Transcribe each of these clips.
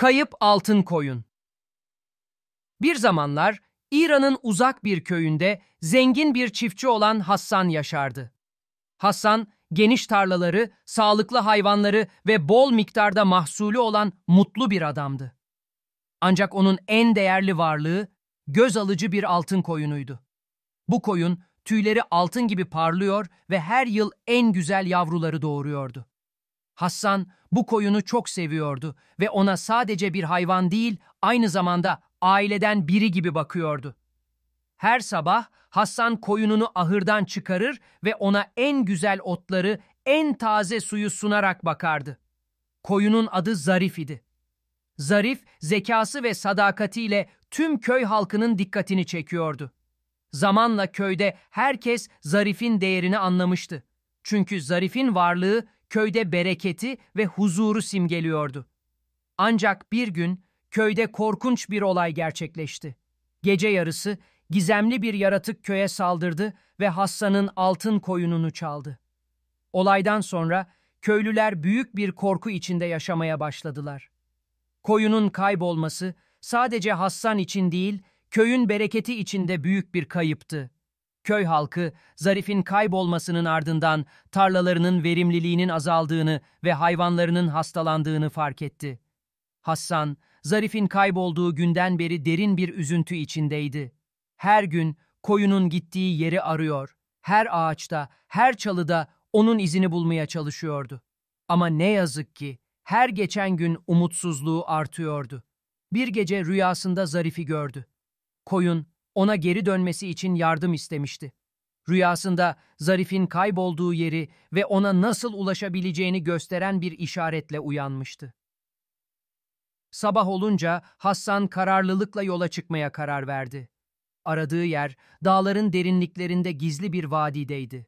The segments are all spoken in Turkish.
Kayıp Altın Koyun Bir zamanlar İran'ın uzak bir köyünde zengin bir çiftçi olan Hassan yaşardı. Hassan, geniş tarlaları, sağlıklı hayvanları ve bol miktarda mahsulü olan mutlu bir adamdı. Ancak onun en değerli varlığı göz alıcı bir altın koyunuydu. Bu koyun tüyleri altın gibi parlıyor ve her yıl en güzel yavruları doğuruyordu. Hassan bu koyunu çok seviyordu ve ona sadece bir hayvan değil, aynı zamanda aileden biri gibi bakıyordu. Her sabah Hasan koyununu ahırdan çıkarır ve ona en güzel otları, en taze suyu sunarak bakardı. Koyunun adı Zarif idi. Zarif, zekası ve sadakatiyle tüm köy halkının dikkatini çekiyordu. Zamanla köyde herkes Zarif'in değerini anlamıştı. Çünkü Zarif'in varlığı köyde bereketi ve huzuru simgeliyordu. Ancak bir gün köyde korkunç bir olay gerçekleşti. Gece yarısı gizemli bir yaratık köye saldırdı ve Hassan'ın altın koyununu çaldı. Olaydan sonra köylüler büyük bir korku içinde yaşamaya başladılar. Koyunun kaybolması sadece Hassan için değil, köyün bereketi içinde büyük bir kayıptı. Köy halkı, Zarif'in kaybolmasının ardından tarlalarının verimliliğinin azaldığını ve hayvanlarının hastalandığını fark etti. Hassan, Zarif'in kaybolduğu günden beri derin bir üzüntü içindeydi. Her gün koyunun gittiği yeri arıyor, her ağaçta, her çalıda onun izini bulmaya çalışıyordu. Ama ne yazık ki her geçen gün umutsuzluğu artıyordu. Bir gece rüyasında Zarif'i gördü. Koyun ona geri dönmesi için yardım istemişti. Rüyasında Zarif'in kaybolduğu yeri ve ona nasıl ulaşabileceğini gösteren bir işaretle uyanmıştı. Sabah olunca Hasan kararlılıkla yola çıkmaya karar verdi. Aradığı yer dağların derinliklerinde gizli bir vadideydi.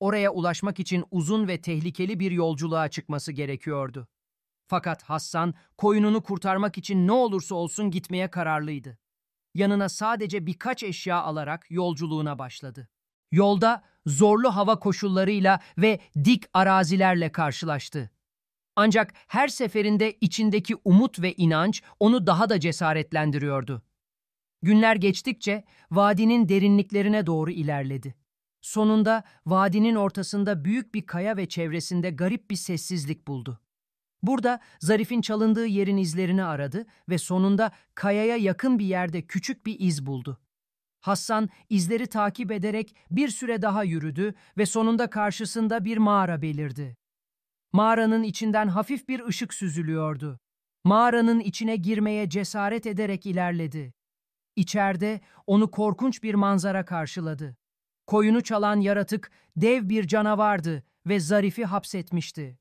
Oraya ulaşmak için uzun ve tehlikeli bir yolculuğa çıkması gerekiyordu. Fakat Hasan koyununu kurtarmak için ne olursa olsun gitmeye kararlıydı yanına sadece birkaç eşya alarak yolculuğuna başladı. Yolda zorlu hava koşullarıyla ve dik arazilerle karşılaştı. Ancak her seferinde içindeki umut ve inanç onu daha da cesaretlendiriyordu. Günler geçtikçe vadinin derinliklerine doğru ilerledi. Sonunda vadinin ortasında büyük bir kaya ve çevresinde garip bir sessizlik buldu. Burada Zarif'in çalındığı yerin izlerini aradı ve sonunda kayaya yakın bir yerde küçük bir iz buldu. Hassan izleri takip ederek bir süre daha yürüdü ve sonunda karşısında bir mağara belirdi. Mağaranın içinden hafif bir ışık süzülüyordu. Mağaranın içine girmeye cesaret ederek ilerledi. İçeride onu korkunç bir manzara karşıladı. Koyunu çalan yaratık dev bir canavardı ve Zarif'i hapsetmişti.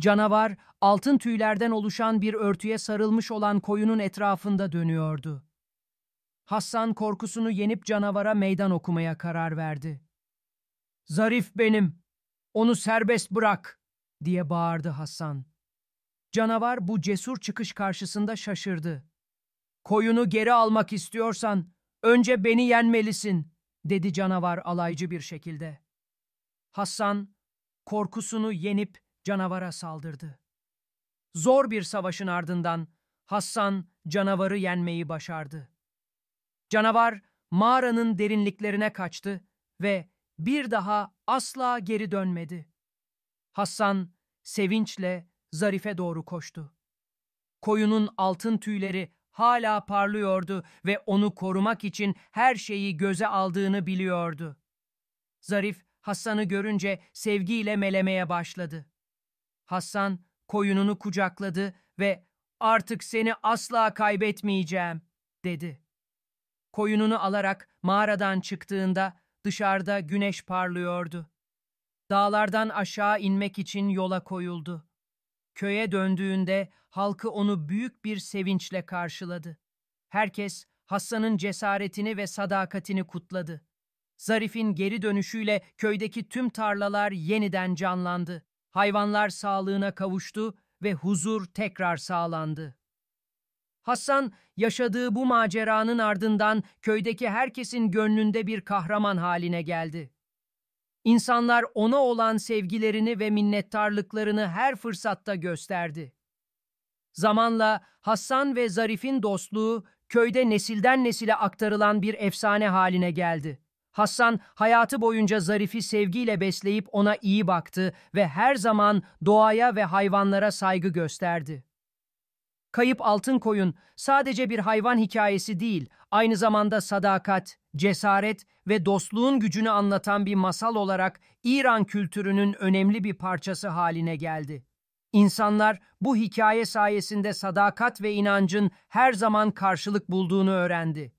Canavar, altın tüylerden oluşan bir örtüye sarılmış olan koyunun etrafında dönüyordu. Hasan korkusunu yenip canavara meydan okumaya karar verdi. ''Zarif benim, onu serbest bırak!'' diye bağırdı Hasan. Canavar bu cesur çıkış karşısında şaşırdı. ''Koyunu geri almak istiyorsan önce beni yenmelisin.'' dedi canavar alaycı bir şekilde. Hasan korkusunu yenip canavara saldırdı. Zor bir savaşın ardından Hasan canavarı yenmeyi başardı. Canavar mağaranın derinliklerine kaçtı ve bir daha asla geri dönmedi. Hasan sevinçle Zarif'e doğru koştu. Koyunun altın tüyleri hala parlıyordu ve onu korumak için her şeyi göze aldığını biliyordu. Zarif Hasan'ı görünce sevgiyle melemeye başladı. Hasan koyununu kucakladı ve artık seni asla kaybetmeyeceğim dedi. Koyununu alarak mağaradan çıktığında dışarıda güneş parlıyordu. Dağlardan aşağı inmek için yola koyuldu. Köye döndüğünde halkı onu büyük bir sevinçle karşıladı. Herkes Hasan'ın cesaretini ve sadakatini kutladı. Zarif'in geri dönüşüyle köydeki tüm tarlalar yeniden canlandı. Hayvanlar sağlığına kavuştu ve huzur tekrar sağlandı. Hasan yaşadığı bu maceranın ardından köydeki herkesin gönlünde bir kahraman haline geldi. İnsanlar ona olan sevgilerini ve minnettarlıklarını her fırsatta gösterdi. Zamanla Hasan ve Zarif'in dostluğu köyde nesilden nesile aktarılan bir efsane haline geldi. Hasan hayatı boyunca Zarif'i sevgiyle besleyip ona iyi baktı ve her zaman doğaya ve hayvanlara saygı gösterdi. Kayıp Altın Koyun sadece bir hayvan hikayesi değil, aynı zamanda sadakat, cesaret ve dostluğun gücünü anlatan bir masal olarak İran kültürünün önemli bir parçası haline geldi. İnsanlar bu hikaye sayesinde sadakat ve inancın her zaman karşılık bulduğunu öğrendi.